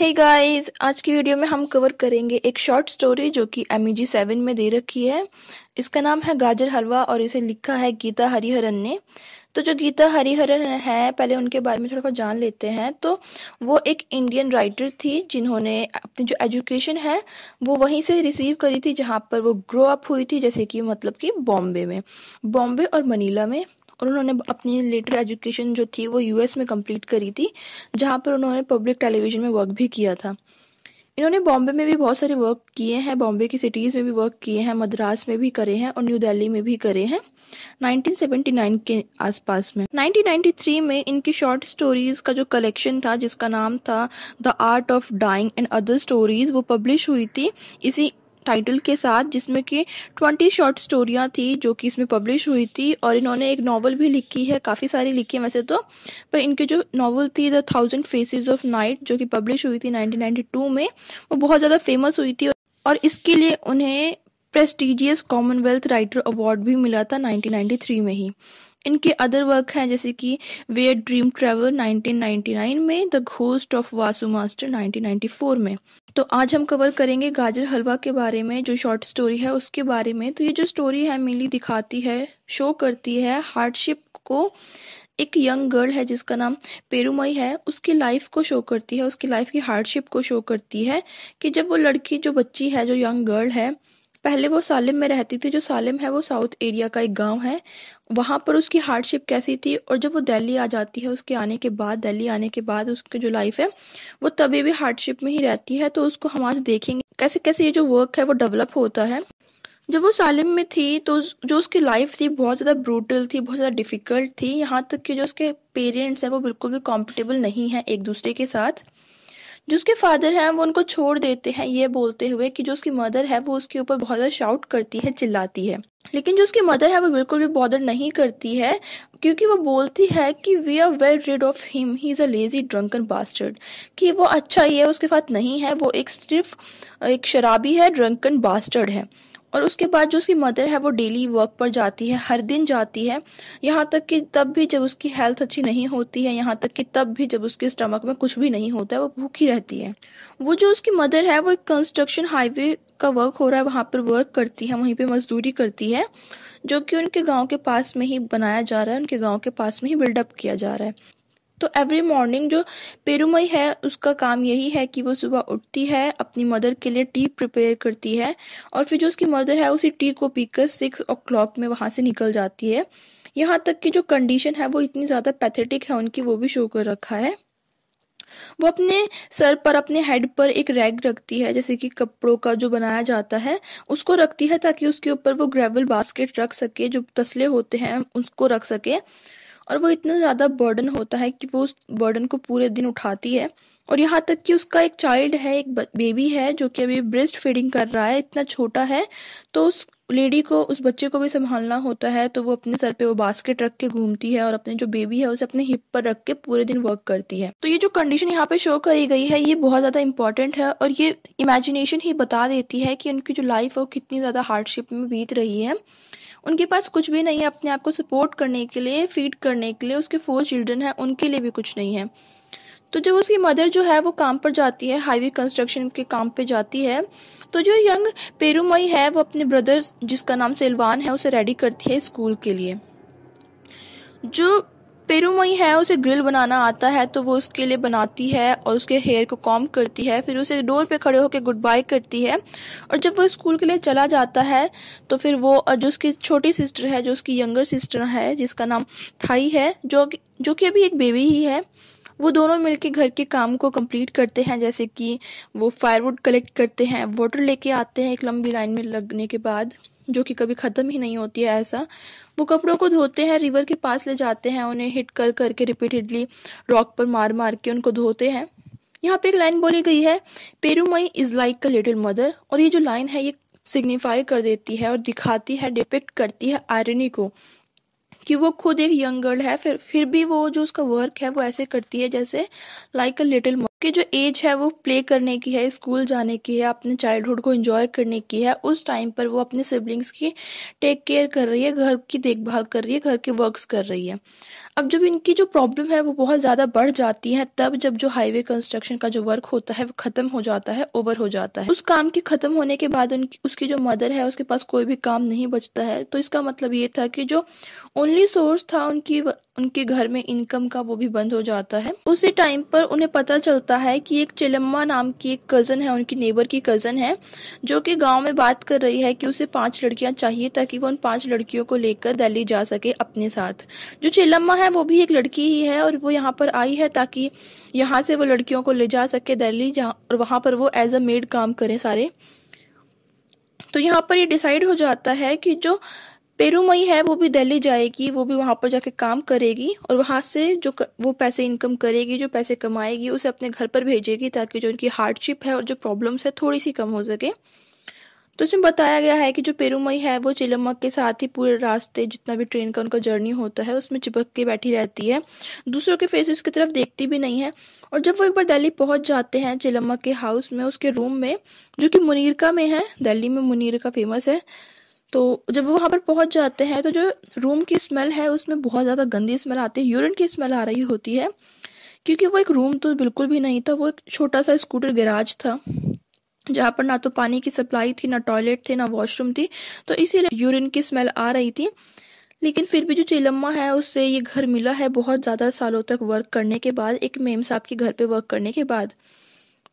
हे hey guys आज की video में हम कवर करेंगे एक शॉर्ट स्टोरी जो कि एम जी सेवन में दे रखी है इसका नाम है गाजर हलवा और इसे लिखा है गीता हरिहरन ने तो जो गीता हरिहरन है पहले उनके बारे में थोड़ा सा जान लेते हैं तो वो एक इंडियन राइटर थी जिन्होंने अपनी जो एजुकेशन है वो वहीं से रिसीव करी थी जहाँ पर वो ग्रो अप हुई थी जैसे कि मतलब कि बॉम्बे में बॉम्बे और मनीला में और उन्होंने अपनी लेटर एजुकेशन जो थी वो यूएस में कंप्लीट करी थी जहाँ पर उन्होंने पब्लिक टेलीविजन में वर्क भी किया था इन्होंने बॉम्बे में भी बहुत सारे वर्क किए हैं बॉम्बे की सिटीज़ में भी वर्क किए हैं मद्रास में भी करे हैं और न्यू दिल्ली में भी करे हैं 1979 के आसपास में 1993 में इनकी शॉर्ट स्टोरीज का जो कलेक्शन था जिसका नाम था the art of dying and other stories वो पब्लिश हुई थी इसी टाइटल के साथ जिसमें कि ट्वेंटी शॉर्ट स्टोरियाँ थी जो कि इसमें पब्लिश हुई थी और इन्होंने एक नावल भी लिखी है काफ़ी सारी लिखी है वैसे तो पर इनकी जो नावल थी the thousand faces of night जो कि पब्लिश हुई थी 1992 में वो बहुत ज़्यादा फेमस हुई थी और इसके लिए उन्हें प्रेस्टिजियस कॉमनवेल्थ राइटर अवार्ड भी मिला था 1993 में ही इनके अदर वर्क हैं जैसे कि वेयर ड्रीम ट्रेवल 1999 में the ghost of Vasu master 1994 में तो आज हम कवर करेंगे गाजर हलवा के बारे में जो शॉर्ट स्टोरी है उसके बारे में तो ये जो स्टोरी है मेनली दिखाती है शो करती है हार्डशिप को एक यंग गर्ल है जिसका नाम पेरूमई है उसकी लाइफ को शो करती है उसकी लाइफ की हार्डशिप को शो करती है कि जब वो लड़की जो बच्ची है जो यंग गर्ल है पहले वो सालिम में रहती थी जो सालिम है वो साउथ एरिया का एक गांव है वहाँ पर उसकी हार्डशिप कैसी थी और जब वो दिल्ली आ जाती है उसके आने के बाद दिल्ली आने के बाद उसकी जो लाइफ है वो तभी भी हार्डशिप में ही रहती है तो उसको हम आज देखेंगे कैसे कैसे ये जो वर्क है वो डेवलप होता है जब वो सालिम में थी तो जो उसकी लाइफ थी बहुत ज़्यादा ब्रूटल थी बहुत ज़्यादा डिफ़िकल्ट थी यहाँ तक कि जो उसके पेरेंट्स हैं वो बिल्कुल भी कॉम्फर्टेबल नहीं है एक दूसरे के साथ जो उसके फादर हैं वो उनको छोड़ देते हैं ये बोलते हुए कि जो उसकी मदर है वो उसके ऊपर बहुत ज़्यादा शाउट करती है चिल्लाती है लेकिन जो उसकी मदर है वो बिल्कुल भी बॉदर नहीं करती है क्योंकि वो बोलती है कि we are well rid of him he is a lazy drunken bastard कि वो अच्छा ही है उसके साथ नहीं है वो एक सिर्फ एक शराबी है ड्रंकन बास्टर्ड है और उसके बाद जो उसकी मदर है वो डेली वर्क पर जाती है हर दिन जाती है यहाँ तक कि तब भी जब उसकी हेल्थ अच्छी नहीं होती है यहाँ तक कि तब भी जब उसके स्टमक में कुछ भी नहीं होता है वो भूखी रहती है वो जो उसकी मदर है वो एक कंस्ट्रक्शन हाईवे का वर्क हो रहा है वहाँ पर वर्क करती है वहीं पर मजदूरी करती है जो कि उनके गाँव के पास में ही बनाया जा रहा है उनके गाँव के पास में ही बिल्डअप किया जा रहा है तो एवरी मॉर्निंग जो पेरुमई है उसका काम यही है कि वो सुबह उठती है अपनी मदर के लिए टी प्रिपेयर करती है और फिर जो उसकी मदर है उसी टी को पीकर सिक्स ओ क्लॉक में वहाँ से निकल जाती है यहाँ तक कि जो कंडीशन है वो इतनी ज़्यादा पैथेटिक है उनकी वो भी शो कर रखा है वो अपने सर पर अपने हेड पर एक रैग रखती है जैसे कि कपड़ों का जो बनाया जाता है उसको रखती है ताकि उसके ऊपर वो ग्रेवल बास्केट रख सके जो तसले होते हैं उसको रख सके और वो इतना ज़्यादा बर्डन होता है कि वो उस बर्डन को पूरे दिन उठाती है और यहाँ तक कि उसका एक चाइल्ड है एक बेबी है जो कि अभी ब्रेस्ट फीडिंग कर रहा है इतना छोटा है तो उस लेडी को उस बच्चे को भी संभालना होता है तो वो अपने सर पे वो बास्केट रख के घूमती है और अपने जो बेबी है उसे अपने हिप पर रख के पूरे दिन वर्क करती है तो ये जो कंडीशन यहाँ पे शो करी गई है ये बहुत ज्यादा इंपॉर्टेंट है और ये इमेजिनेशन ही बता देती है कि उनकी जो लाइफ है वो कितनी ज्यादा हार्डशिप में बीत रही है उनके पास कुछ भी नहीं है अपने आप को सपोर्ट करने के लिए फीड करने के लिए उसके फोर चिल्ड्रन है उनके लिए भी कुछ नहीं है तो जब उसकी मदर जो है वो काम पर जाती है हाईवे कंस्ट्रक्शन के काम पे जाती है तो जो यंग पेरूमई है वो अपने ब्रदर जिसका नाम सेलवान है उसे रेडी करती है स्कूल के लिए जो पेरूमई है उसे ग्रिल बनाना आता है तो वो उसके लिए बनाती है और उसके हेयर को कॉम करती है फिर उसे डोर पे खड़े होकर गुड बाय करती है और जब वो स्कूल के लिए चला जाता है तो फिर वो और जो उसकी छोटी सिस्टर है जो उसकी यंगर सिस्टर है जिसका नाम थाई है जो जो कि अभी एक बेबी ही है वो दोनों मिलके घर के काम को कंप्लीट करते हैं जैसे कि वो फायरवुड कलेक्ट करते हैं वाटर लेके आते हैं एक लंबी लाइन में लगने के बाद जो कि कभी ख़त्म ही नहीं होती है ऐसा वो कपड़ों को धोते हैं रिवर के पास ले जाते हैं उन्हें हिट कर करके रिपीटेडली रॉक पर मार मार के उनको धोते हैं यहाँ पे एक लाइन बोली गई है Perumai is like a little mother और ये जो लाइन है ये सिग्निफाई कर देती है और दिखाती है डिपेक्ट करती है आयरनी को कि वो खुद एक यंग गर्ल है फिर फिर भी वो जो उसका वर्क है वो ऐसे करती है जैसे लाइक अ लिटिल कि जो एज है वो प्ले करने की है स्कूल जाने की है अपने चाइल्डहुड को एंजॉय करने की है उस टाइम पर वो अपने सिबलिंग्स की टेक केयर कर रही है घर की देखभाल कर रही है घर के वर्क्स कर रही है अब जब इनकी जो प्रॉब्लम है वो बहुत ज़्यादा बढ़ जाती है तब जब जो हाईवे कंस्ट्रक्शन का जो वर्क होता है वो ख़त्म हो जाता है ओवर हो जाता है उस काम के ख़त्म होने के बाद उनकी उसकी जो मदर है उसके पास कोई भी काम नहीं बचता है तो इसका मतलब ये था कि जो ओनली सोर्स था उनकी उनके घर में इनकम का वो भी बंद हो जाता है उसी टाइम पर उन्हें पता चलता है कि एक चिलम्मा नाम की एक कज़न है उनकी नेबर की कज़न है जो कि गांव में बात कर रही है कि उसे पांच लड़कियां चाहिए ताकि वो उन पांच लड़कियों को लेकर दिल्ली जा सके अपने साथ जो चिलम्मा है वो भी एक लड़की ही है और वो यहाँ पर आई है ताकि यहाँ से वो लड़कियों को ले जा सके दिल्ली और वहां पर वो एज अ मेड काम करें सारे तो यहाँ पर ये डिसाइड हो जाता है कि जो पेरूमई है वो भी दिल्ली जाएगी वो भी वहाँ पर जाके काम करेगी और वहाँ से जो क, वो पैसे इनकम करेगी जो पैसे कमाएगी उसे अपने घर पर भेजेगी ताकि जो उनकी हार्डशिप है और जो प्रॉब्लम्स है थोड़ी सी कम हो सके तो इसमें बताया गया है कि जो पेरूमई है वो चिलम्मा के साथ ही पूरे रास्ते जितना भी ट्रेन का उनका जर्नी होता है उसमें चिपक के बैठी रहती है दूसरों के फेसेस की तरफ देखती भी नहीं है और जब वो एक बार दिल्ली पहुंच जाते हैं चिलम्मा के हाउस में उसके रूम में जो कि मुनीरका में है दिल्ली में मुनीरका फेमस है तो जब वो वहाँ पर पहुँच जाते हैं तो जो रूम की स्मेल है उसमें बहुत ज़्यादा गंदी स्मेल आती है यूरिन की स्मेल आ रही होती है क्योंकि वो एक रूम तो बिल्कुल भी नहीं था वो एक छोटा सा स्कूटर गैराज था जहाँ पर ना तो पानी की सप्लाई थी ना टॉयलेट थे ना वॉशरूम थी तो इसीलिए यूरिन की स्मेल आ रही थी लेकिन फिर भी जो चिलम्मा है उससे ये घर मिला है बहुत ज़्यादा सालों तक वर्क करने के बाद एक मेम साहब के घर पे वर्क करने के बाद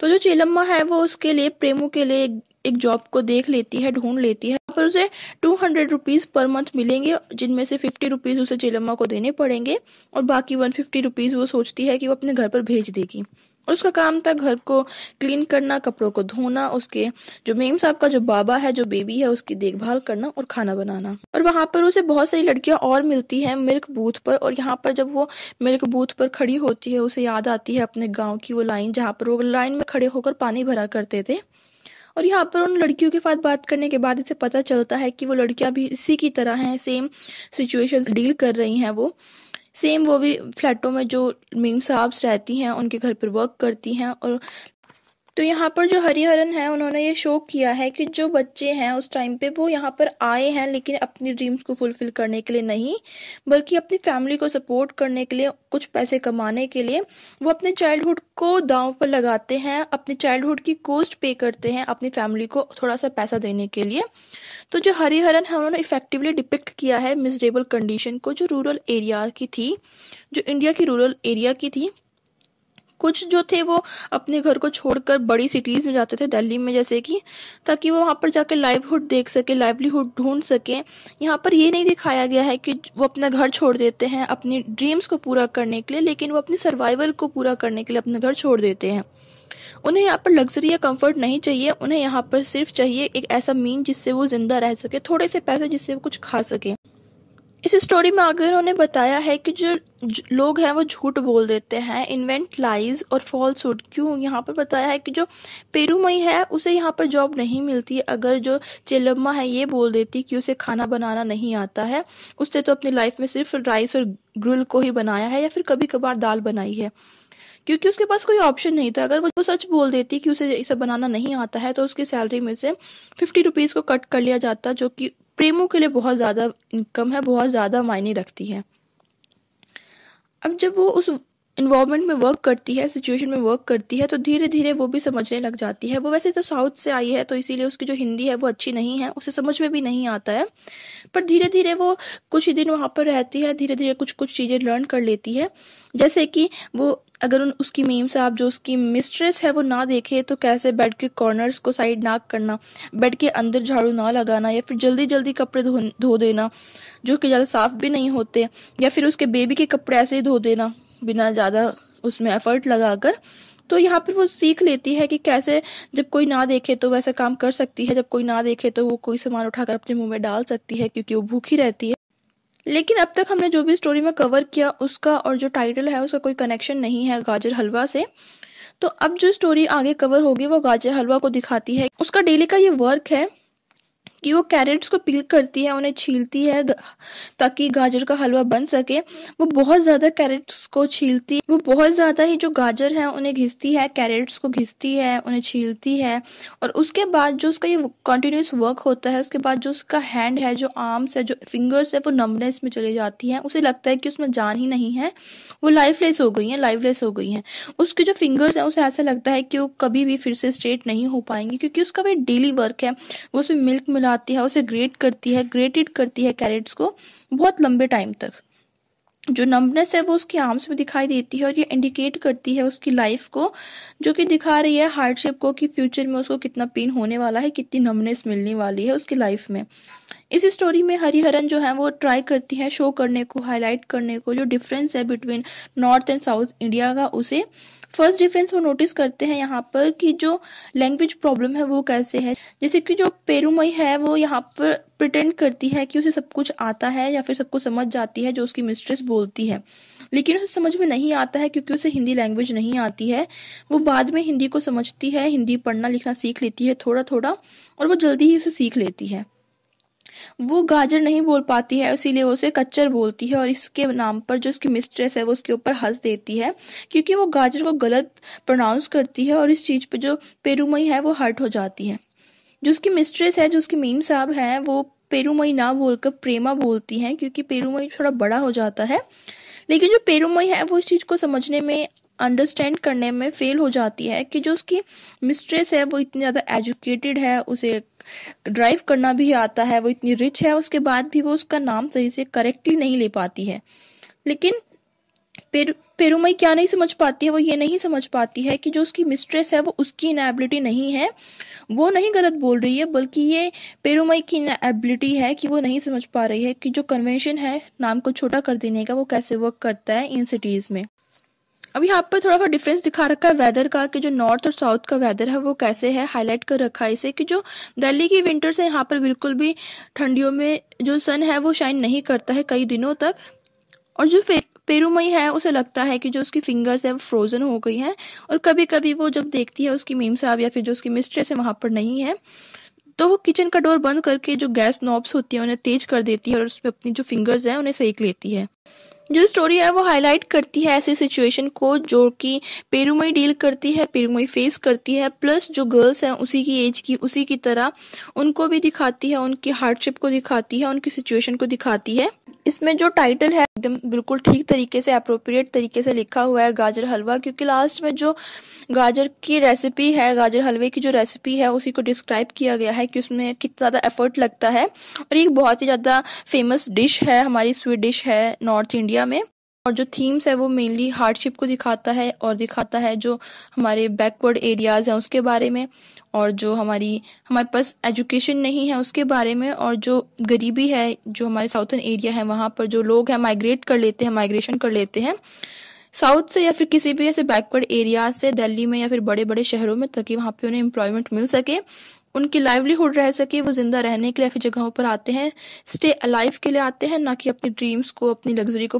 तो जो चिलम्मा है वो उसके लिए प्रेमों के लिए एक जॉब को देख लेती है ढूंढ लेती है पर उसे two hundred rupees per month मिलेंगे जिनमें से फिफ्टी रुपीज़ उसे चिलम्मा को देने पड़ेंगे और बाकी वन फिफ्टी रुपीज़ वो सोचती है कि वो अपने घर पर भेज देगी और उसका काम था घर को क्लीन करना कपड़ों को धोना उसके जो मेम साहब का जो बाबा है जो बेबी है उसकी देखभाल करना और खाना बनाना और वहाँ पर उसे बहुत सारी लड़कियाँ और मिलती हैं मिल्क बूथ पर और यहाँ पर जब वो मिल्क बूथ पर खड़ी होती है उसे याद आती है अपने गाँव की वो लाइन जहाँ पर वो लाइन में खड़े होकर पानी भरा करते थे और यहाँ पर उन लड़कियों के साथ बात करने के बाद इसे पता चलता है कि वो लड़कियाँ भी इसी की तरह हैं सेम सिचुएशन डील कर रही हैं वो सेम वो भी फ्लैटों में जो मेम साहब्स रहती हैं उनके घर पर वर्क करती हैं और तो यहाँ पर जो हरिहरन है उन्होंने ये शो किया है कि जो बच्चे हैं उस टाइम पे वो यहाँ पर आए हैं लेकिन अपनी ड्रीम्स को फुलफिल करने के लिए नहीं बल्कि अपनी फैमिली को सपोर्ट करने के लिए कुछ पैसे कमाने के लिए वो अपने चाइल्डहुड को दांव पर लगाते हैं अपने चाइल्डहुड की कोस्ट पे करते हैं अपनी फैमिली को थोड़ा सा पैसा देने के लिए तो जो हरिहरन है उन्होंने इफेक्टिवली डिपिक्ट किया है मिजरेबल कंडीशन को जो रूरल एरिया की थी जो इंडिया की रूरल एरिया की थी कुछ जो थे वो अपने घर को छोड़कर बड़ी सिटीज़ में जाते थे दिल्ली में जैसे कि ताकि वो वहाँ पर जाकर लाइवहुड देख सके लाइवलीहुड ढूंढ सके यहाँ पर ये नहीं दिखाया गया है कि वो अपना घर छोड़ देते हैं अपनी ड्रीम्स को पूरा करने के लिए लेकिन वो अपने सर्वाइवल को पूरा करने के लिए अपना घर छोड़ देते हैं उन्हें यहाँ पर लग्जरी या कंफर्ट नहीं चाहिए उन्हें यहाँ पर सिर्फ चाहिए एक ऐसा मीन जिससे वो ज़िंदा रह सके थोड़े से पैसे जिससे वो कुछ खा सके इस स्टोरी में आगे उन्होंने बताया है कि जो लोग हैं वो झूठ बोल देते हैं इन्वेंट लाइज और फॉल्सहुड क्यों यहाँ पर बताया है कि जो पेरूमई है उसे यहाँ पर जॉब नहीं मिलती अगर जो चेलम्मा है ये बोल देती कि उसे खाना बनाना नहीं आता है उसने तो अपनी लाइफ में सिर्फ राइस और ग्रुल को ही बनाया है या फिर कभी कभार दाल बनाई है क्योंकि उसके पास कोई ऑप्शन नहीं था अगर वो सच बोल देती कि उसे इसे बनाना नहीं आता है तो उसकी सैलरी में से फिफ्टी रुपीज़ को कट कर लिया जाता जो कि प्रेमों के लिए बहुत ज़्यादा इनकम है बहुत ज़्यादा मायने रखती है अब जब वो उस इन्वॉल्वमेंट में वर्क करती है सिचुएशन में वर्क करती है तो धीरे धीरे वो भी समझने लग जाती है वो वैसे तो साउथ से आई है तो इसीलिए उसकी जो हिंदी है वो अच्छी नहीं है उसे समझ में भी नहीं आता है पर धीरे धीरे वो कुछ ही दिन वहाँ पर रहती है धीरे धीरे कुछ कुछ चीज़ें लर्न कर लेती है जैसे कि वो अगर उन उसकी मीम साहब जो उसकी मिस्ट्रेस है वो ना देखे तो कैसे बेड के कॉर्नर्स को साइड ना करना बेड के अंदर झाड़ू ना लगाना या फिर जल्दी जल्दी कपड़े धो धो देना जो कि ज़्यादा साफ भी नहीं होते या फिर उसके बेबी के कपड़े ऐसे ही धो देना बिना ज़्यादा उसमें एफर्ट लगाकर तो यहाँ पर वो सीख लेती है कि कैसे जब कोई ना देखे तो वैसा काम कर सकती है जब कोई ना देखे तो वो कोई सामान उठाकर अपने मुंह में डाल सकती है क्योंकि वो भूखी रहती है लेकिन अब तक हमने जो भी स्टोरी में कवर किया उसका और जो टाइटल है उसका कोई कनेक्शन नहीं है गाजर हलवा से तो अब जो स्टोरी आगे कवर होगी वो गाजर हलवा को दिखाती है उसका डेली का ये वर्क है कि वो कैरेट्स को पील करती है उन्हें छीलती है ताकि गाजर का हलवा बन सके वो बहुत ज़्यादा कैरेट्स को छीलती वो बहुत ज़्यादा ही जो गाजर है उन्हें घिसती है कैरेट्स को घिसती है उन्हें छीलती है और उसके बाद जो उसका ये कंटिन्यूस वर्क होता है उसके बाद जो उसका हैंड है जो आर्म्स है जो फिंगर्स है वो नमनेस में चली जाती हैं उसे लगता है कि उसमें जान ही नहीं है वो लाइफलेस हो गई हैं लाइफलेस हो गई हैं उसकी जो फिंगर्स हैं उसे ऐसा लगता है कि वो कभी भी फिर से स्ट्रेट नहीं हो पाएंगी क्योंकि उसका भी डेली वर्क है वो उसमें मिल्क मिला बनाती है उसे ग्रेट करती है ग्रेटेड करती है कैरेट्स को बहुत लंबे टाइम तक जो नम्बनेस है वो उसकी आर्म्स में दिखाई देती है और ये इंडिकेट करती है उसकी लाइफ को जो कि दिखा रही है हार्डशिप को कि फ्यूचर में उसको कितना पेन होने वाला है कितनी नम्बनेस मिलने वाली है उसकी लाइफ में इस स्टोरी में हरिहरन जो है वो ट्राई करती है शो करने को हाईलाइट करने को जो डिफरेंस है between north and south India का उसे फर्स्ट डिफरेंस वो नोटिस करते हैं यहाँ पर कि जो लैंग्वेज प्रॉब्लम है वो कैसे है जैसे कि जो पेरूमई है वो यहाँ पर प्रिटेंड करती है कि उसे सब कुछ आता है या फिर सब कुछ समझ जाती है जो उसकी मिस्ट्रेस बोलती है लेकिन उसे समझ में नहीं आता है क्योंकि उसे हिंदी लैंग्वेज नहीं आती है वो बाद में हिंदी को समझती है हिंदी पढ़ना लिखना सीख लेती है थोड़ा थोड़ा और वो जल्दी ही उसे सीख लेती है वो गाजर नहीं बोल पाती है इसीलिए वो उसे कच्चर बोलती है और इसके नाम पर जो उसकी मिस्ट्रेस है वो उसके ऊपर हंस देती है क्योंकि वो गाजर को गलत प्रोनाउंस करती है और इस चीज़ पे जो पेरुमई है वो हर्ट हो जाती है जो उसकी मिस्ट्रेस है जो उसकी मीम साहब है वो पेरुमई ना बोलकर प्रेमा बोलती हैं क्योंकि पेरुमई थोड़ा बड़ा हो जाता है लेकिन जो पेरुमई है वो इस चीज़ को समझने में अंडरस्टैंड करने में फेल हो जाती है कि जो उसकी मिस्ट्रेस है वो इतनी ज़्यादा एजुकेटेड है उसे ड्राइव करना भी आता है वो इतनी रिच है उसके बाद भी वो उसका नाम सही से करेक्टली नहीं ले पाती है लेकिन पेरुमई क्या नहीं समझ पाती है वो ये नहीं समझ पाती है कि जो उसकी मिस्ट्रेस है वो उसकी इनएबिलिटी नहीं है वो नहीं गलत बोल रही है बल्कि ये पेरुमई की इनएबिलिटी है कि वो नहीं समझ पा रही है कि जो कन्वेंशन है नाम को छोटा कर देने का वो कैसे वर्क करता है इन सिटीज़ में अब यहाँ पर थोड़ा सा डिफरेंस दिखा रखा है वेदर का कि जो नॉर्थ और साउथ का वेदर है वो कैसे है हाईलाइट कर रखा है इसे कि जो दिल्ली की विंटर्स है यहाँ पर बिल्कुल भी ठंडियों में जो सन है वो शाइन नहीं करता है कई दिनों तक और जो पेरूमई है उसे लगता है कि जो उसकी फिंगर्स है वो फ्रोज़न हो गई हैं और कभी कभी वो जब देखती है उसकी मीम साहब या फिर जो उसकी मिस्ट्रेस है वहाँ पर नहीं है तो वो किचन का डोर बंद करके जो गैस नॉब्स होती है उन्हें तेज कर देती है और उसमें अपनी जो फिंगर्स हैं उन्हें सेक लेती है जो स्टोरी है वो हाईलाइट करती है ऐसी सिचुएशन को जो कि पेरूमई डील करती है पेरूमई फेस करती है प्लस जो गर्ल्स हैं उसी की एज की उसी की तरह उनको भी दिखाती है उनकी हार्डशिप को दिखाती है उनकी सिचुएशन को दिखाती है इसमें जो टाइटल है एकदम बिल्कुल ठीक तरीके से अप्रोप्रिएट तरीके से लिखा हुआ है गाजर हलवा क्योंकि लास्ट में जो गाजर की रेसिपी है गाजर हलवे की जो रेसिपी है उसी को डिस्क्राइब किया गया है कि उसमें कितना ज़्यादा एफर्ट लगता है और ये बहुत ही ज़्यादा फेमस डिश है हमारी स्वीट डिश है नॉर्थ इंडिया में और जो थीम्स है वो मेनली हार्डशिप को दिखाता है और दिखाता है जो हमारे बैकवर्ड एरियाज़ हैं उसके बारे में और जो हमारी हमारे पास एजुकेशन नहीं है उसके बारे में और जो गरीबी है जो हमारे साउथर्न एरिया है वहाँ पर जो लोग हैं माइग्रेट कर लेते हैं माइग्रेशन कर लेते हैं साउथ से या फिर किसी भी ऐसे बैकवर्ड एरिया से दिल्ली में या फिर बड़े बड़े शहरों में ताकि वहाँ पे उन्हें एम्प्लॉयमेंट मिल सके उनकी लाइवलीहुड रह सके वो जिंदा रहने के लिए फिर जगहों पर आते हैं स्टे अलाइव के लिए आते हैं ना कि अपनी ड्रीम्स को अपनी लग्जरी को